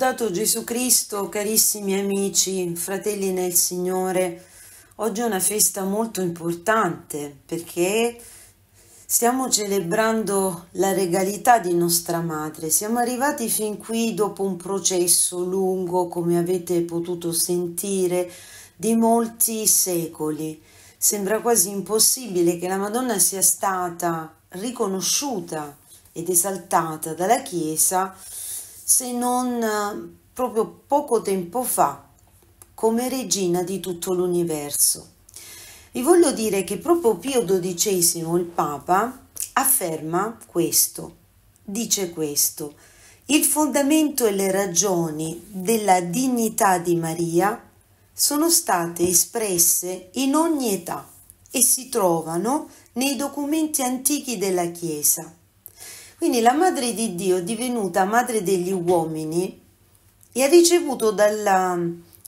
Lodato Gesù Cristo, carissimi amici, fratelli nel Signore. Oggi è una festa molto importante perché stiamo celebrando la regalità di nostra madre. Siamo arrivati fin qui dopo un processo lungo, come avete potuto sentire, di molti secoli. Sembra quasi impossibile che la Madonna sia stata riconosciuta ed esaltata dalla Chiesa se non eh, proprio poco tempo fa come regina di tutto l'universo. Vi voglio dire che proprio Pio XII, il Papa, afferma questo, dice questo, il fondamento e le ragioni della dignità di Maria sono state espresse in ogni età e si trovano nei documenti antichi della Chiesa. Quindi la madre di Dio, è divenuta madre degli uomini, e ha ricevuto dalla,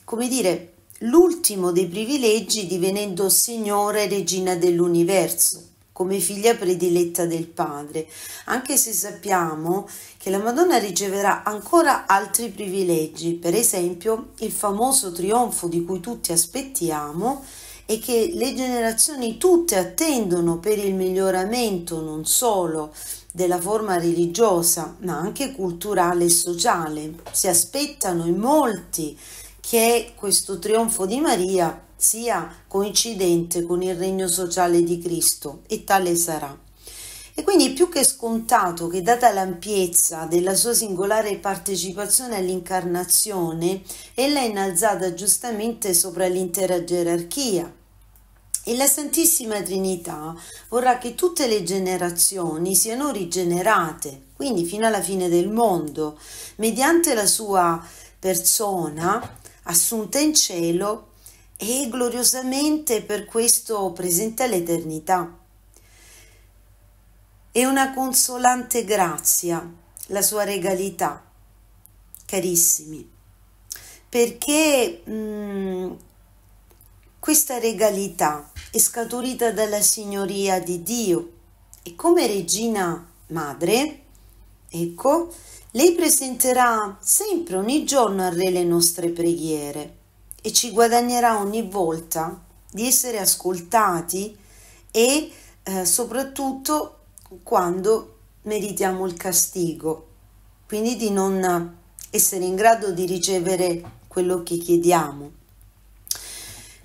come dire, l'ultimo dei privilegi divenendo Signore regina dell'universo come figlia prediletta del padre, anche se sappiamo che la Madonna riceverà ancora altri privilegi, per esempio il famoso trionfo di cui tutti aspettiamo e che le generazioni tutte attendono per il miglioramento non solo della forma religiosa, ma anche culturale e sociale. Si aspettano in molti che questo trionfo di Maria sia coincidente con il regno sociale di Cristo e tale sarà. E quindi è più che scontato che, data l'ampiezza della sua singolare partecipazione all'incarnazione, ella è innalzata giustamente sopra l'intera gerarchia, e la Santissima Trinità vorrà che tutte le generazioni siano rigenerate, quindi fino alla fine del mondo, mediante la sua persona assunta in cielo e gloriosamente per questo presente all'eternità. È una consolante grazia la sua regalità, carissimi, perché mh, mm, questa regalità è scaturita dalla signoria di Dio e come regina madre, ecco, lei presenterà sempre ogni giorno al Re le nostre preghiere e ci guadagnerà ogni volta di essere ascoltati e eh, soprattutto quando meritiamo il castigo, quindi di non essere in grado di ricevere quello che chiediamo.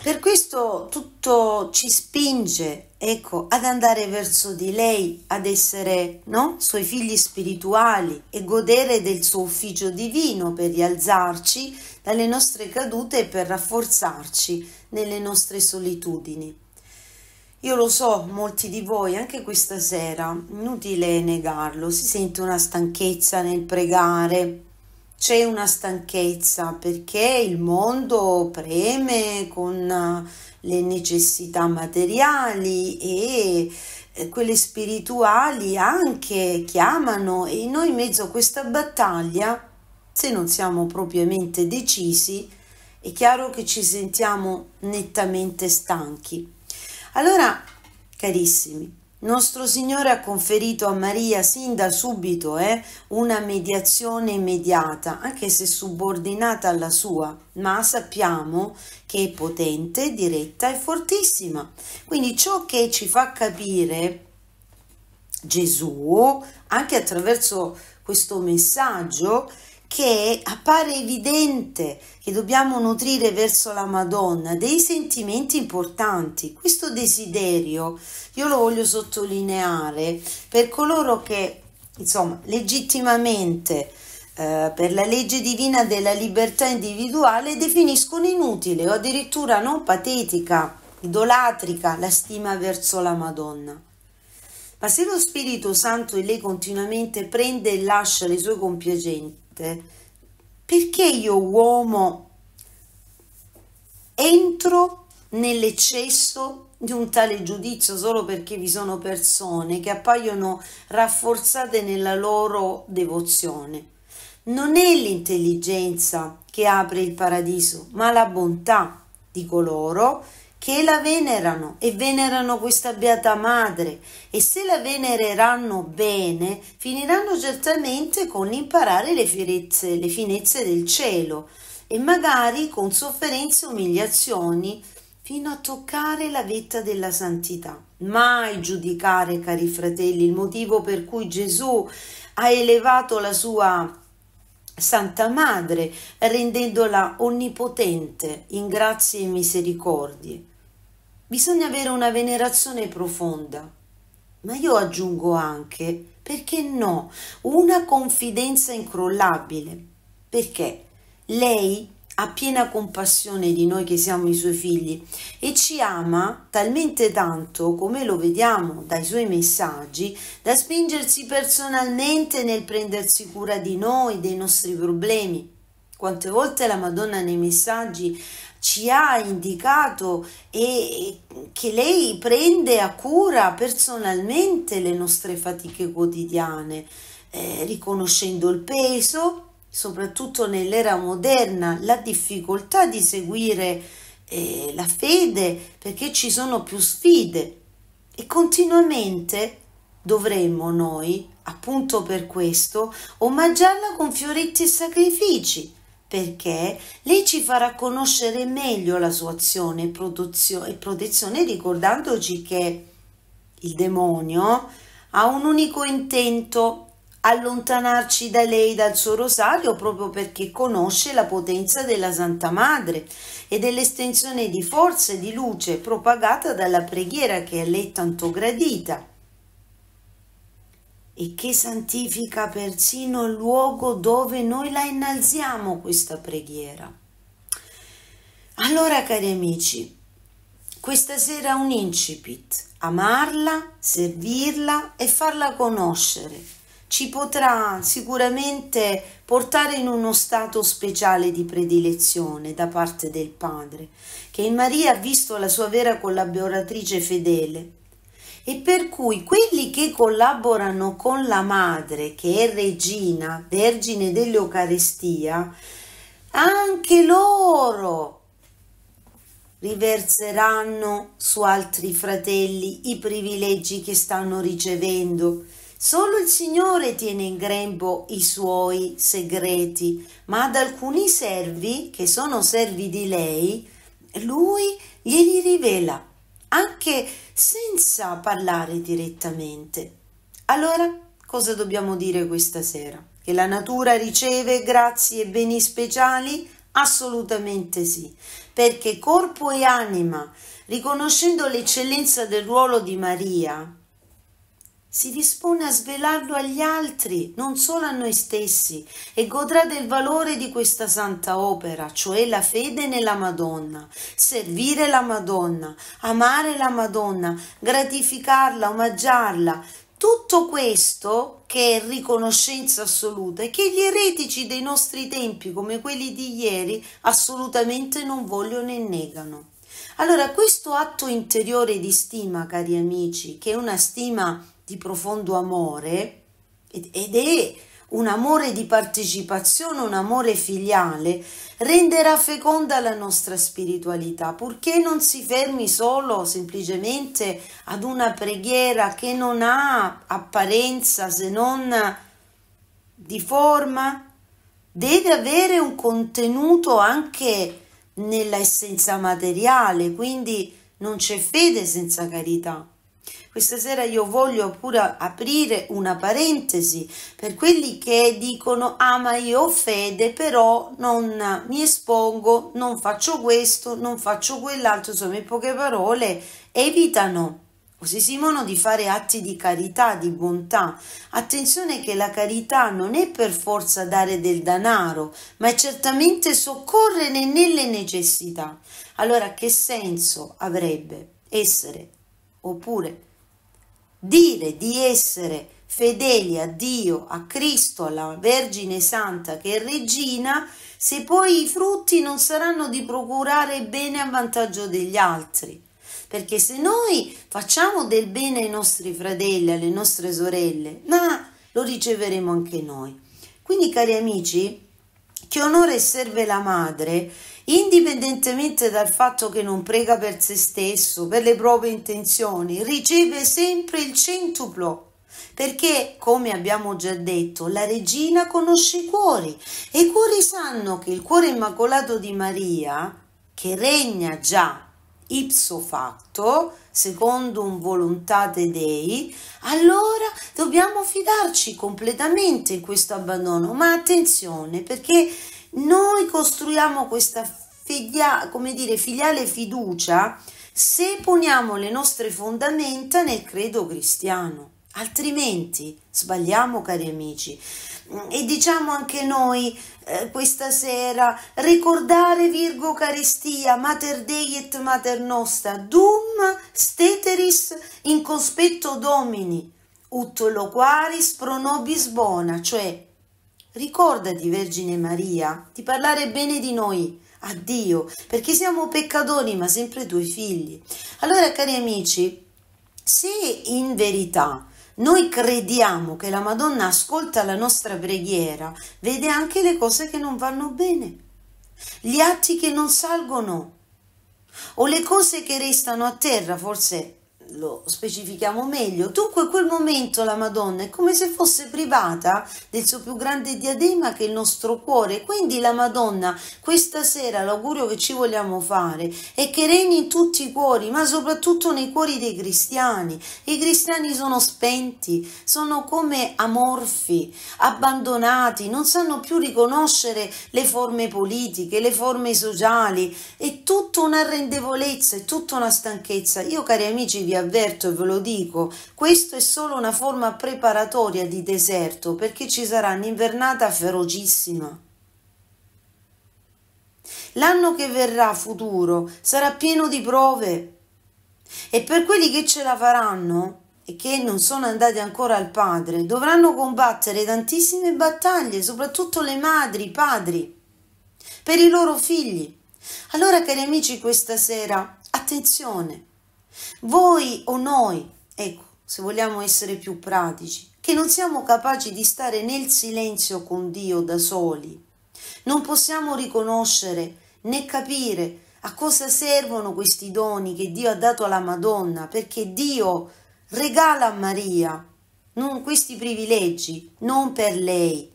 Per questo tutto ci spinge, ecco, ad andare verso di lei, ad essere, no? Suoi figli spirituali e godere del suo ufficio divino per rialzarci dalle nostre cadute e per rafforzarci nelle nostre solitudini. Io lo so, molti di voi, anche questa sera, inutile negarlo, si sente una stanchezza nel pregare, c'è una stanchezza perché il mondo preme con eh, le necessità materiali e eh, quelle spirituali anche chiamano e noi in mezzo a questa battaglia, se non siamo propriamente decisi, è chiaro che ci sentiamo nettamente stanchi. Allora, carissimi, nostro Signore ha conferito a Maria sin da subito eh, una mediazione immediata, anche se subordinata alla sua, ma sappiamo che è potente, diretta e fortissima. Quindi ciò che ci fa capire Gesù, anche attraverso questo messaggio, è che appare evidente che dobbiamo nutrire verso la Madonna dei sentimenti importanti. Questo desiderio io lo voglio sottolineare per coloro che, insomma, legittimamente eh, per la legge divina della libertà individuale definiscono inutile o addirittura non patetica, idolatrica la stima verso la Madonna. Ma se lo Spirito Santo in lei continuamente prende e lascia le sue compiacenze, parte, perché io uomo entro nell'eccesso di un tale giudizio solo perché vi sono persone che appaiono rafforzate nella loro devozione. Non è l'intelligenza che apre il paradiso, ma la bontà di coloro che che la venerano e venerano questa beata madre e se la venereranno bene finiranno certamente con imparare le, firezze, le finezze del cielo e magari con sofferenze e umiliazioni fino a toccare la vetta della santità. Mai giudicare, cari fratelli, il motivo per cui Gesù ha elevato la sua Santa Madre, rendendola onnipotente in grazie e misericordie. Bisogna avere una venerazione profonda, ma io aggiungo anche, perché no, una confidenza incrollabile, perché lei ha piena compassione di noi che siamo i suoi figli e ci ama talmente tanto, come lo vediamo dai suoi messaggi, da spingersi personalmente nel prendersi cura di noi, dei nostri problemi. Quante volte la Madonna nei messaggi ci ha indicato e che lei prende a cura personalmente le nostre fatiche quotidiane, eh, riconoscendo il peso, soprattutto nell'era moderna, la difficoltà di seguire eh, la fede perché ci sono più sfide e continuamente dovremmo noi, appunto per questo, omaggiarla con fioretti e sacrifici perché lei ci farà conoscere meglio la sua azione e protezione, ricordandoci che il demonio ha un unico intento, allontanarci da lei, dal suo rosario, proprio perché conosce la potenza della Santa Madre e dell'estensione di forza e di luce propagata dalla preghiera che a lei tanto gradita e che santifica persino il luogo dove noi la innalziamo questa preghiera. Allora, cari amici, questa sera un incipit, amarla, servirla e farla conoscere ci potrà sicuramente portare in uno stato speciale di predilezione da parte del Padre, che in Maria ha visto la sua vera collaboratrice fedele e per cui quelli che collaborano con la madre, che è regina, vergine dell'Eucarestia, anche loro riverseranno su altri fratelli i privilegi che stanno ricevendo. Solo il Signore tiene in grembo i suoi segreti, ma ad alcuni servi, che sono servi di lei, lui glieli rivela anche senza parlare direttamente. Allora, cosa dobbiamo dire questa sera? Che la natura riceve grazie e beni speciali? Assolutamente sì, perché corpo e anima, riconoscendo l'eccellenza del ruolo di Maria, si dispone a svelarlo agli altri, non solo a noi stessi, e godrà del valore di questa santa opera, cioè la fede nella Madonna, servire la Madonna, amare la Madonna, gratificarla, omaggiarla. Tutto questo che è riconoscenza assoluta e che gli eretici dei nostri tempi, come quelli di ieri, assolutamente non vogliono e negano. Allora, questo atto interiore di stima, cari amici, che è una stima di profondo amore ed è un amore di partecipazione, un amore filiale, renderà feconda la nostra spiritualità, purché non si fermi solo semplicemente ad una preghiera che non ha apparenza se non di forma, deve avere un contenuto anche nella essenza materiale, quindi non c'è fede senza carità. Questa sera io voglio pure aprire una parentesi per quelli che dicono ah ma io ho fede però non mi espongo, non faccio questo, non faccio quell'altro, insomma in poche parole evitano o si simono di fare atti di carità, di bontà. Attenzione che la carità non è per forza dare del danaro, ma è certamente soccorrere nelle necessità. Allora che senso avrebbe essere oppure dire di essere fedeli a Dio, a Cristo, alla Vergine Santa che è regina, se poi i frutti non saranno di procurare bene a vantaggio degli altri. Perché se noi facciamo del bene ai nostri fratelli, alle nostre sorelle, ma lo riceveremo anche noi. Quindi, cari amici, che onore serve la madre indipendentemente dal fatto che non prega per se stesso, per le proprie intenzioni, riceve sempre il centuplo. Perché, come abbiamo già detto, la regina conosce i cuori e i cuori sanno che il cuore immacolato di Maria, che regna già ipso facto, secondo un volontate dei, allora dobbiamo fidarci completamente in questo abbandono. Ma attenzione, perché noi costruiamo questa figlia, come dire, filiale fiducia se poniamo le nostre fondamenta nel credo cristiano. Altrimenti sbagliamo, cari amici. E diciamo anche noi eh, questa sera, ricordare Virgo Carestia, Mater Dei et Mater Nostra, dum steteris in cospetto domini, ut loquaris pro nobis bona, cioè Ricordati, Vergine Maria, di parlare bene di noi a Dio, perché siamo peccatori, ma sempre tuoi figli. Allora, cari amici, se in verità noi crediamo che la Madonna ascolta la nostra preghiera, vede anche le cose che non vanno bene, gli atti che non salgono o le cose che restano a terra, forse lo specifichiamo meglio. Dunque quel momento la Madonna è come se fosse privata del suo più grande diadema che è il nostro cuore. Quindi la Madonna questa sera l'augurio che ci vogliamo fare è che regni in tutti i cuori, ma soprattutto nei cuori dei cristiani. I cristiani sono spenti, sono come amorfi, abbandonati, non sanno più riconoscere le forme politiche, le forme sociali. È tutta un'arrendevolezza, è tutta una stanchezza. Io cari amici vi avverto e ve lo dico, questo è solo una forma preparatoria di deserto perché ci sarà un'invernata ferocissima. L'anno che verrà futuro sarà pieno di prove e per quelli che ce la faranno e che non sono andati ancora al padre dovranno combattere tantissime battaglie, soprattutto le madri, i padri, per i loro figli. Allora cari amici questa sera, attenzione! Voi o noi, ecco, se vogliamo essere più pratici, che non siamo capaci di stare nel silenzio con Dio da soli. Non possiamo riconoscere né capire a cosa servono questi doni che Dio ha dato alla Madonna, perché Dio regala a Maria non questi privilegi, non per lei.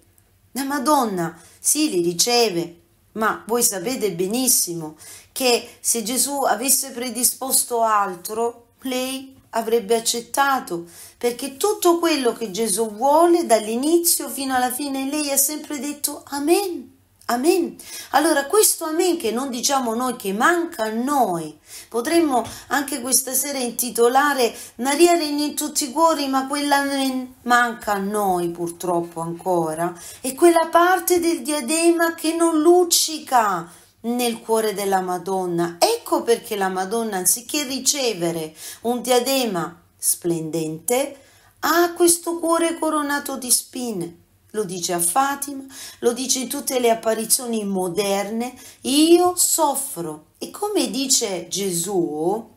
La Madonna sì li riceve, ma voi sapete benissimo che se Gesù avesse predisposto altro, lei avrebbe accettato, perché tutto quello che Gesù vuole dall'inizio fino alla fine lei ha sempre detto Amen. Amen. Allora questo amen che non diciamo noi, che manca a noi, potremmo anche questa sera intitolare Maria regna in tutti i cuori, ma quell'amen manca a noi purtroppo ancora. È quella parte del diadema che non luccica nel cuore della Madonna. Ecco perché la Madonna, anziché ricevere un diadema splendente, ha questo cuore coronato di spine lo dice a Fatima, lo dice in tutte le apparizioni moderne, io soffro. E come dice Gesù,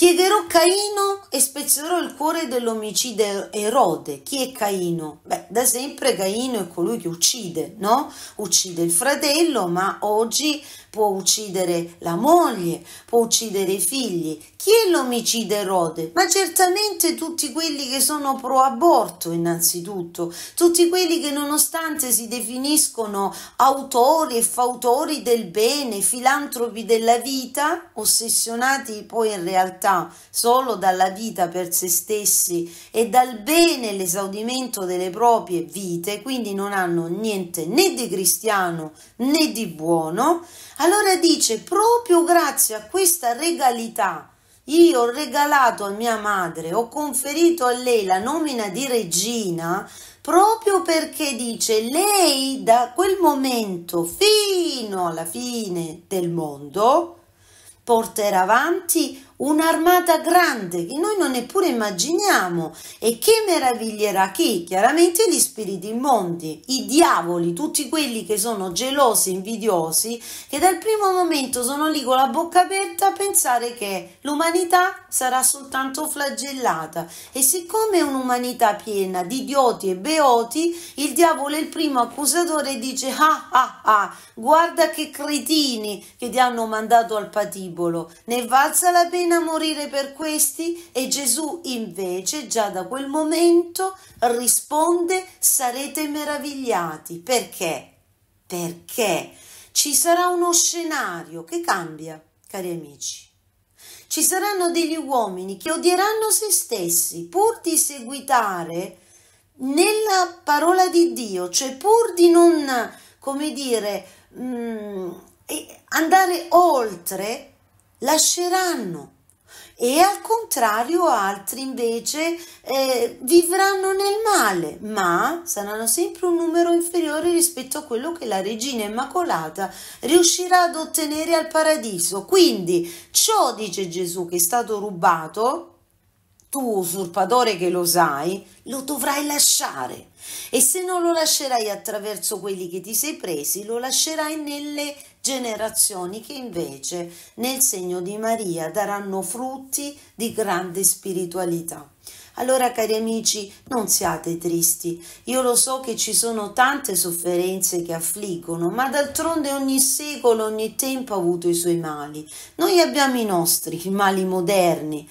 Piegherò Caino e spezzerò il cuore dell'omicida Erode. Chi è Caino? Beh, da sempre Caino è colui che uccide, no? Uccide il fratello, ma oggi può uccidere la moglie, può uccidere i figli. Chi è l'omicida Erode? Ma certamente tutti quelli che sono pro aborto, innanzitutto, tutti quelli che nonostante si definiscono autori e fautori del bene, filantropi della vita, ossessionati poi in realtà felicità solo dalla vita per se stessi e dal bene l'esaudimento delle proprie vite, quindi non hanno niente né di cristiano né di buono, allora dice proprio grazie a questa regalità io ho regalato a mia madre, ho conferito a lei la nomina di regina proprio perché dice lei da quel momento fino alla fine del mondo porterà avanti un'armata grande che noi non neppure immaginiamo e che meraviglierà chi? Chiaramente gli spiriti immondi, i diavoli, tutti quelli che sono gelosi, invidiosi, che dal primo momento sono lì con la bocca aperta a pensare che l'umanità sarà soltanto flagellata e siccome è un'umanità piena di idioti e beoti, il diavolo è il primo accusatore e dice ah ah ah, guarda che cretini che ti hanno mandato al patibolo, ne valsa la pena pena morire per questi? E Gesù invece già da quel momento risponde sarete meravigliati. Perché? Perché ci sarà uno scenario che cambia, cari amici. Ci saranno degli uomini che odieranno se stessi pur di seguitare nella parola di Dio, cioè pur di non, come dire, mh, mm, andare oltre lasceranno e al contrario altri invece eh, vivranno nel male, ma saranno sempre un numero inferiore rispetto a quello che la regina immacolata riuscirà ad ottenere al paradiso. Quindi ciò, dice Gesù, che è stato rubato, tu usurpatore che lo sai, lo dovrai lasciare. E se non lo lascerai attraverso quelli che ti sei presi, lo lascerai nelle generazioni che invece nel segno di Maria daranno frutti di grande spiritualità. Allora, cari amici, non siate tristi. Io lo so che ci sono tante sofferenze che affliggono, ma d'altronde ogni secolo, ogni tempo ha avuto i suoi mali. Noi abbiamo i nostri, i mali moderni,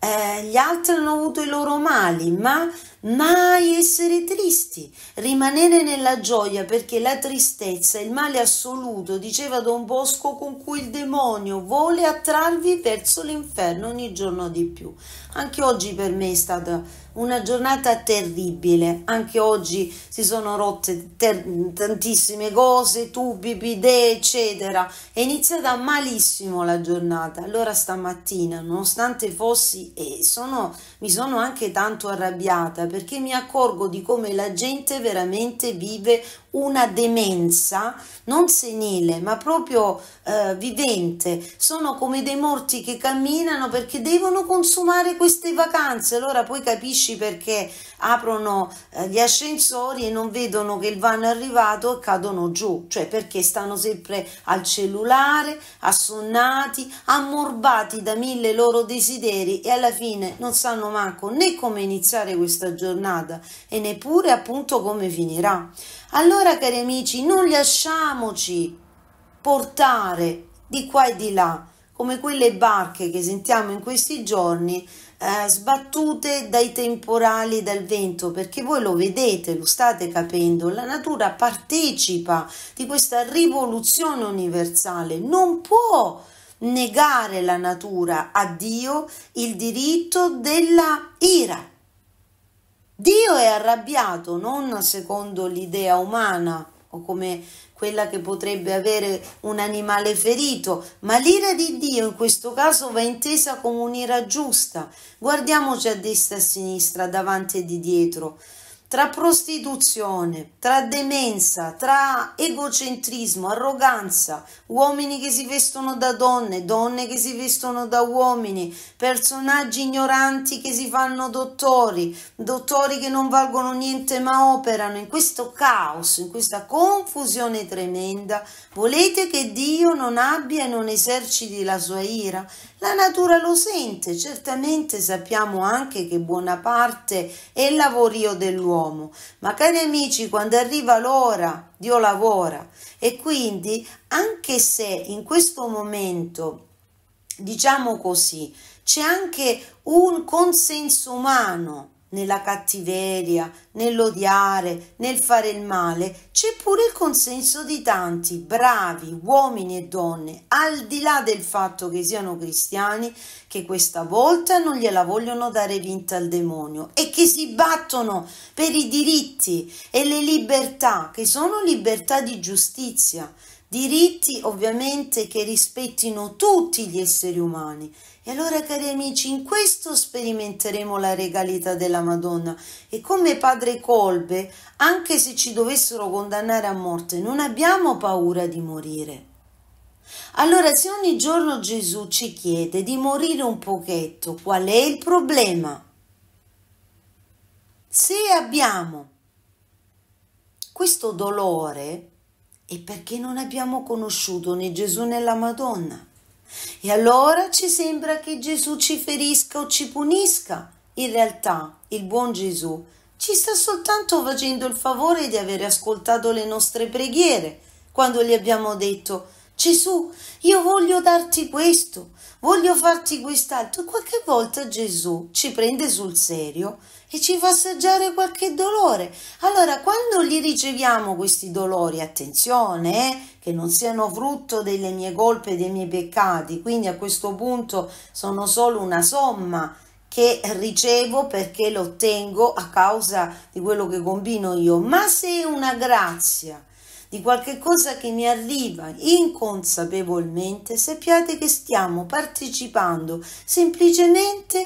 eh, gli altri hanno avuto i loro mali, ma mai essere tristi, rimanere nella gioia perché la tristezza è il male assoluto, diceva Don Bosco, con cui il demonio vuole attrarvi verso l'inferno ogni giorno di più. Anche oggi per me è stata una giornata terribile. Anche oggi si sono rotte ter- tantissime cose, tubi, idee, eccetera. È iniziata malissimo la giornata. Allora stamattina, nonostante fossi e sono, mi sono anche tanto arrabbiata perché mi accorgo di come la gente veramente vive una demenza non senile, ma proprio eh, vivente. Sono come dei morti che camminano perché devono consumare queste vacanze. Allora poi capisci capisci perché aprono eh, gli ascensori e non vedono che il vano è arrivato e cadono giù, cioè perché stanno sempre al cellulare, assonnati, ammorbati da mille loro desideri e alla fine non sanno manco né come iniziare questa giornata e neppure appunto come finirà. Allora cari amici, non lasciamoci portare di qua e di là come quelle barche che sentiamo in questi giorni eh, sbattute dai temporali e dal vento, perché voi lo vedete, lo state capendo, la natura partecipa di questa rivoluzione universale, non può negare la natura a Dio il diritto della ira. Dio è arrabbiato non secondo l'idea umana, o come quella che potrebbe avere un animale ferito, ma l'ira di Dio in questo caso va intesa come un'ira giusta. Guardiamoci a destra e a sinistra, davanti e di dietro tra prostituzione, tra demenza, tra egocentrismo, arroganza, uomini che si vestono da donne, donne che si vestono da uomini, personaggi ignoranti che si fanno dottori, dottori che non valgono niente ma operano in questo caos, in questa confusione tremenda, volete che Dio non abbia e non eserciti la sua ira? La natura lo sente, certamente sappiamo anche che buona parte è il lavorio dell'uomo, ma cari amici, quando arriva l'ora, Dio lavora e quindi anche se in questo momento, diciamo così, c'è anche un consenso umano nella cattiveria, nell'odiare, nel fare il male, c'è pure il consenso di tanti bravi uomini e donne, al di là del fatto che siano cristiani, che questa volta non gliela vogliono dare vinta al demonio e che si battono per i diritti e le libertà, che sono libertà di giustizia diritti ovviamente che rispettino tutti gli esseri umani. E allora cari amici, in questo sperimenteremo la regalità della Madonna e come padre Colbe, anche se ci dovessero condannare a morte, non abbiamo paura di morire. Allora se ogni giorno Gesù ci chiede di morire un pochetto, qual è il problema? Se abbiamo questo dolore, e perché non abbiamo conosciuto né Gesù né la Madonna. E allora ci sembra che Gesù ci ferisca o ci punisca. In realtà il buon Gesù ci sta soltanto facendo il favore di aver ascoltato le nostre preghiere quando gli abbiamo detto Gesù, io voglio darti questo, voglio farti quest'altro. Qualche volta Gesù ci prende sul serio e ci fa assaggiare qualche dolore. Allora, quando gli riceviamo questi dolori, attenzione, eh, che non siano frutto delle mie colpe e dei miei peccati, quindi a questo punto sono solo una somma che ricevo perché lo ottengo a causa di quello che combino io, ma se è una grazia di qualche cosa che mi arriva inconsapevolmente, sappiate che stiamo partecipando semplicemente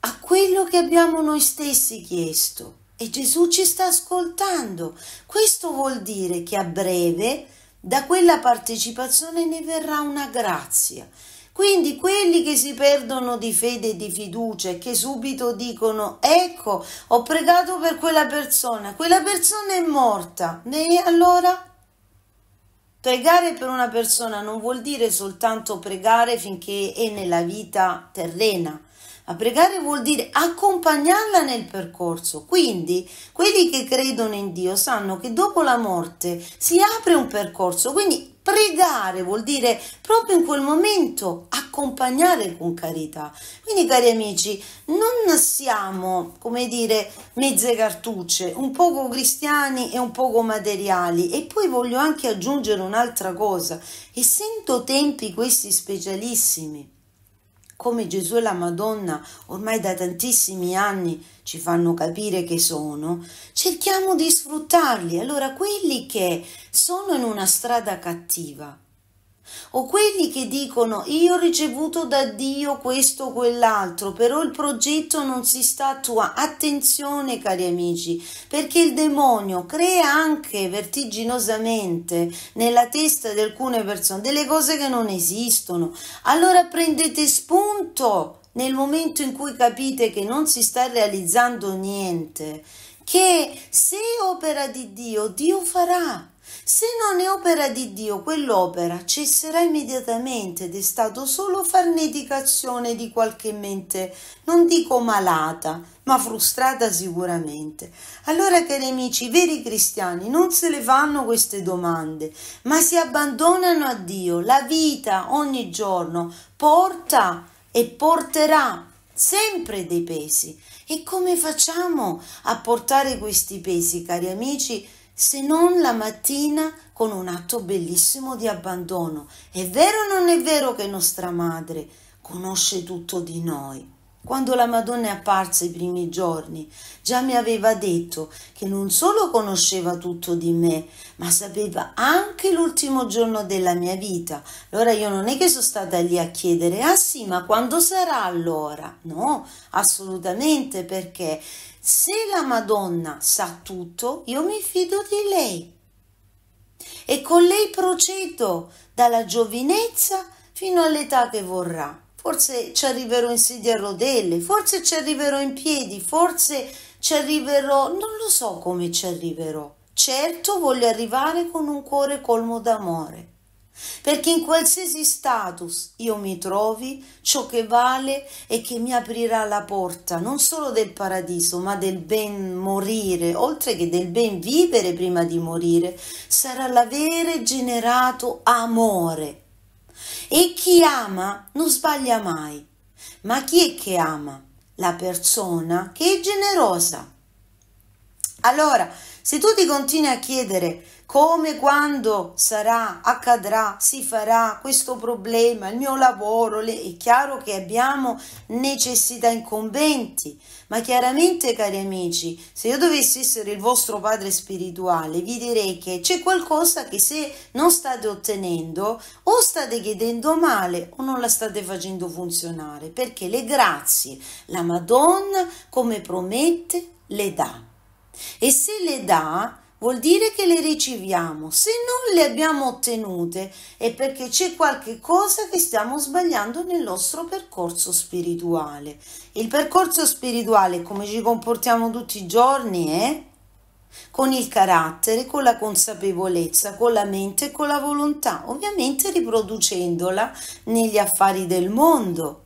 a quello che abbiamo noi stessi chiesto. E Gesù ci sta ascoltando. Questo vuol dire che a breve da quella partecipazione ne verrà una grazia. Quindi quelli che si perdono di fede e di fiducia e che subito dicono ecco ho pregato per quella persona, quella persona è morta, e allora Pregare per una persona non vuol dire soltanto pregare finché è nella vita terrena, a pregare vuol dire accompagnarla nel percorso. Quindi quelli che credono in Dio sanno che dopo la morte si apre un percorso. Quindi Pregare vuol dire proprio in quel momento accompagnare con carità. Quindi, cari amici, non siamo, come dire, mezze cartucce, un poco cristiani e un poco materiali. E poi voglio anche aggiungere un'altra cosa, essendo tempi questi specialissimi come Gesù e la Madonna ormai da tantissimi anni ci fanno capire che sono, cerchiamo di sfruttarli. Allora quelli che sono in una strada cattiva, o quelli che dicono io ho ricevuto da Dio questo o quell'altro, però il progetto non si sta attuando. Attenzione cari amici, perché il demonio crea anche vertiginosamente nella testa di alcune persone delle cose che non esistono. Allora prendete spunto nel momento in cui capite che non si sta realizzando niente, che se opera di Dio, Dio farà se non è opera di Dio, quell'opera cesserà immediatamente ed è stato solo farneticazione di qualche mente, non dico malata, ma frustrata sicuramente. Allora, cari amici, i veri cristiani non se le fanno queste domande, ma si abbandonano a Dio. La vita ogni giorno porta e porterà sempre dei pesi. E come facciamo a portare questi pesi, cari amici? se non la mattina con un atto bellissimo di abbandono. È vero o non è vero che nostra madre conosce tutto di noi? Quando la Madonna è apparsa i primi giorni, già mi aveva detto che non solo conosceva tutto di me, ma sapeva anche l'ultimo giorno della mia vita. Allora io non è che sono stata lì a chiedere, ah sì, ma quando sarà allora? No, assolutamente perché se la Madonna sa tutto, io mi fido di lei e con lei procedo dalla giovinezza fino all'età che vorrà. Forse ci arriverò in sedia a rodelle, forse ci arriverò in piedi, forse ci arriverò, non lo so come ci arriverò. Certo voglio arrivare con un cuore colmo d'amore perché in qualsiasi status io mi trovi, ciò che vale è che mi aprirà la porta non solo del paradiso, ma del ben morire, oltre che del ben vivere prima di morire, sarà l'avere generato amore. E chi ama non sbaglia mai, ma chi è che ama? La persona che è generosa. Allora, se tu ti continui a chiedere come, quando sarà, accadrà, si farà questo problema, il mio lavoro. Le... È chiaro che abbiamo necessità incombenti, ma chiaramente, cari amici, se io dovessi essere il vostro padre spirituale, vi direi che c'è qualcosa che se non state ottenendo o state chiedendo male o non la state facendo funzionare, perché le grazie la Madonna, come promette, le dà. E se le dà, vuol dire che le riceviamo. Se non le abbiamo ottenute è perché c'è qualche cosa che stiamo sbagliando nel nostro percorso spirituale. Il percorso spirituale, come ci comportiamo tutti i giorni, è con il carattere, con la consapevolezza, con la mente e con la volontà, ovviamente riproducendola negli affari del mondo.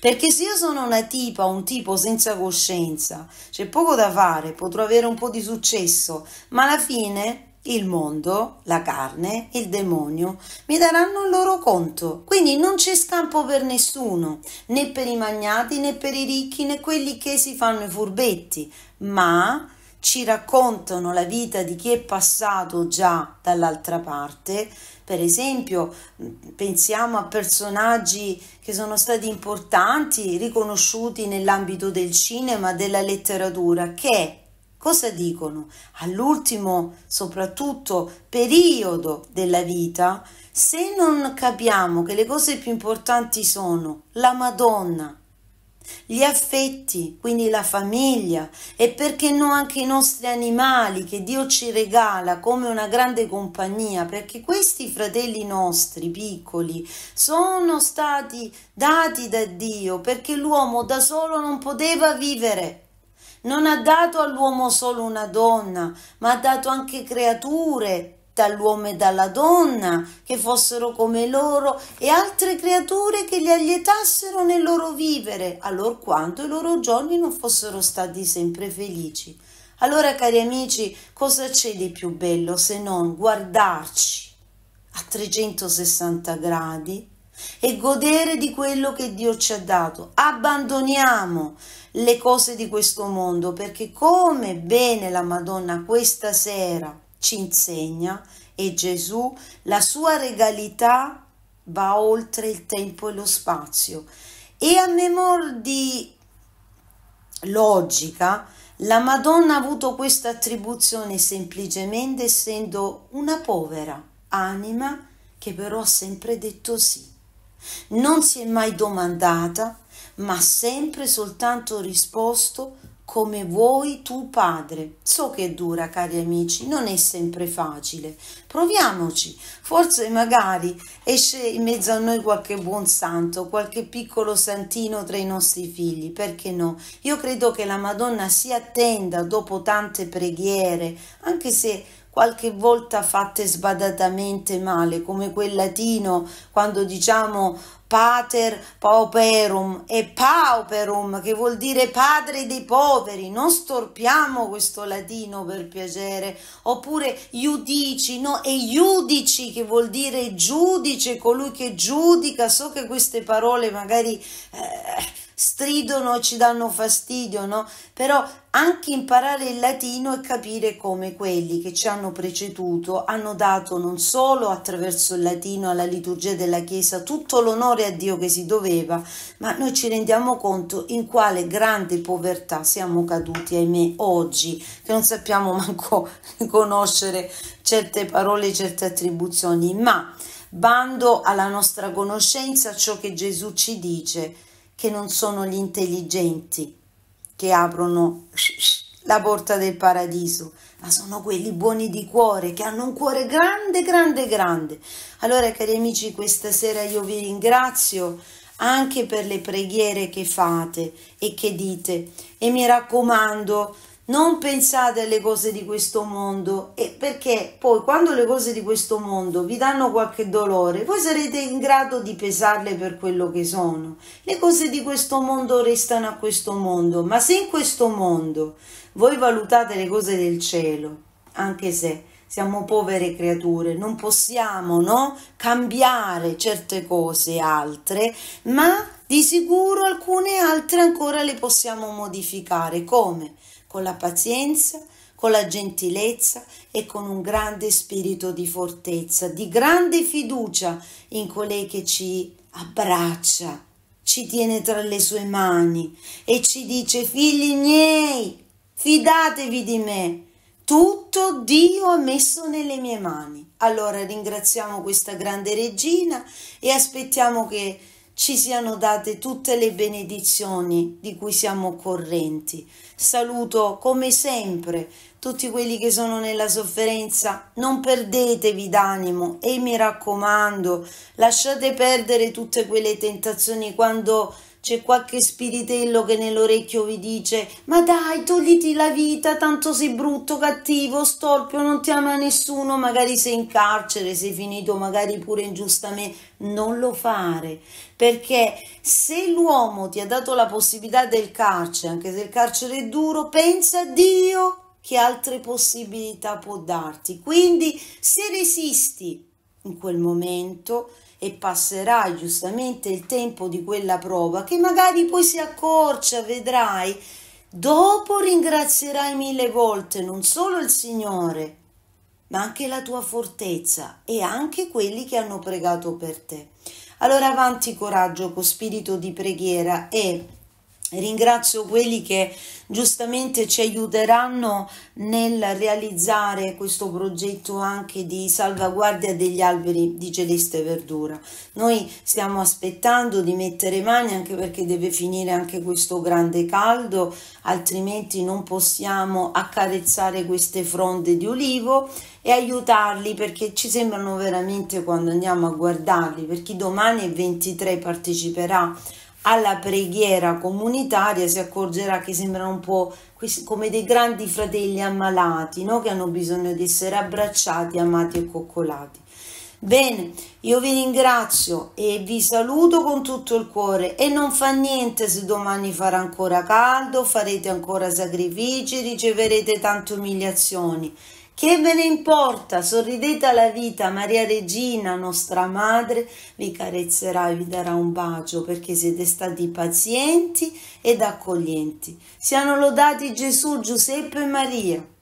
Perché se io sono una tipa, un tipo senza coscienza, c'è poco da fare, potrò avere un po' di successo, ma alla fine il mondo, la carne, il demonio mi daranno il loro conto. Quindi non c'è scampo per nessuno, né per i magnati, né per i ricchi, né quelli che si fanno i furbetti, ma ci raccontano la vita di chi è passato già dall'altra parte per esempio, mm, pensiamo a personaggi che sono stati importanti, riconosciuti nell'ambito del cinema, della letteratura, che cosa dicono? All'ultimo, soprattutto, periodo della vita, se non capiamo che le cose più importanti sono la Madonna, gli affetti, quindi la famiglia e perché no anche i nostri animali che Dio ci regala come una grande compagnia, perché questi fratelli nostri piccoli sono stati dati da Dio perché l'uomo da solo non poteva vivere. Non ha dato all'uomo solo una donna, ma ha dato anche creature dall'uomo e dalla donna, che fossero come loro e altre creature che li allietassero nel loro vivere, allor quanto i loro giorni non fossero stati sempre felici. Allora, cari amici, cosa c'è di più bello se non guardarci a 360 gradi e godere di quello che Dio ci ha dato? Abbandoniamo le cose di questo mondo perché come bene la Madonna questa sera ci insegna e Gesù, la sua regalità va oltre il tempo e lo spazio. E a memoria di logica, la Madonna ha avuto questa attribuzione semplicemente essendo una povera anima che però ha sempre detto sì. Non si è mai domandata, ma sempre soltanto risposto come vuoi tu Padre. So che dura, cari amici, non è sempre facile. Proviamoci, forse magari esce in mezzo a noi qualche buon santo, qualche piccolo santino tra i nostri figli, perché no? Io credo che la Madonna si attenda dopo tante preghiere, anche se qualche volta fatte sbadatamente male, come quel latino quando diciamo pater pauperum e pauperum che vuol dire padre dei poveri, non storpiamo questo latino per piacere, oppure iudici, no, e iudici che vuol dire giudice, colui che giudica, so che queste parole magari... Eh, stridono, e ci danno fastidio, no? Però anche imparare il latino e capire come quelli che ci hanno preceduto hanno dato non solo attraverso il latino alla liturgia della Chiesa tutto l'onore a Dio che si doveva, ma noi ci rendiamo conto in quale grande povertà siamo caduti, ahimè, oggi, che non sappiamo manco conoscere certe parole, certe attribuzioni, ma bando alla nostra conoscenza ciò che Gesù ci dice che non sono gli intelligenti che aprono la porta del paradiso, ma sono quelli buoni di cuore, che hanno un cuore grande, grande, grande. Allora, cari amici, questa sera io vi ringrazio anche per le preghiere che fate e che dite e mi raccomando non pensate alle cose di questo mondo e perché poi quando le cose di questo mondo vi danno qualche dolore, voi sarete in grado di pesarle per quello che sono. Le cose di questo mondo restano a questo mondo, ma se in questo mondo voi valutate le cose del cielo, anche se siamo povere creature, non possiamo no? cambiare certe cose altre, ma di sicuro alcune altre ancora le possiamo modificare, come? Con la pazienza, con la gentilezza e con un grande spirito di fortezza, di grande fiducia in colei che ci abbraccia, ci tiene tra le sue mani e ci dice figli miei, fidatevi di me. Tutto Dio ha messo nelle mie mani. Allora ringraziamo questa grande regina e aspettiamo che ci siano date tutte le benedizioni di cui siamo correnti. Saluto come sempre tutti quelli che sono nella sofferenza, non perdetevi d'animo e mi raccomando, lasciate perdere tutte quelle tentazioni quando c'è qualche spiritello che nell'orecchio vi dice ma dai togliti la vita, tanto sei brutto, cattivo, storpio, non ti ama nessuno, magari sei in carcere, sei finito magari pure ingiustamente. Non lo fare, perché se l'uomo ti ha dato la possibilità del carcere, anche se il carcere è duro, pensa a Dio che altre possibilità può darti. Quindi se resisti in quel momento, e passerà giustamente il tempo di quella prova che magari poi si accorcia, vedrai, dopo ringrazierai mille volte non solo il Signore, ma anche la tua fortezza e anche quelli che hanno pregato per te. Allora avanti coraggio con spirito di preghiera e Ringrazio quelli che giustamente ci aiuteranno nel realizzare questo progetto anche di salvaguardia degli alberi di celeste verdura. Noi stiamo aspettando di mettere mani anche perché deve finire anche questo grande caldo, altrimenti non possiamo accarezzare queste fronde di olivo e aiutarli perché ci sembrano veramente quando andiamo a guardarli, per chi domani 23 parteciperà alla preghiera comunitaria si accorgerà che sembrano un po' come dei grandi fratelli ammalati, no? che hanno bisogno di essere abbracciati, amati e coccolati. Bene, io vi ringrazio e vi saluto con tutto il cuore e non fa niente se domani farà ancora caldo, farete ancora sacrifici, riceverete tante umiliazioni. Che ve ne importa? Sorridete alla vita, Maria Regina, nostra madre, vi carezzerà e vi darà un bacio perché siete stati pazienti ed accoglienti. Siano lodati Gesù, Giuseppe e Maria.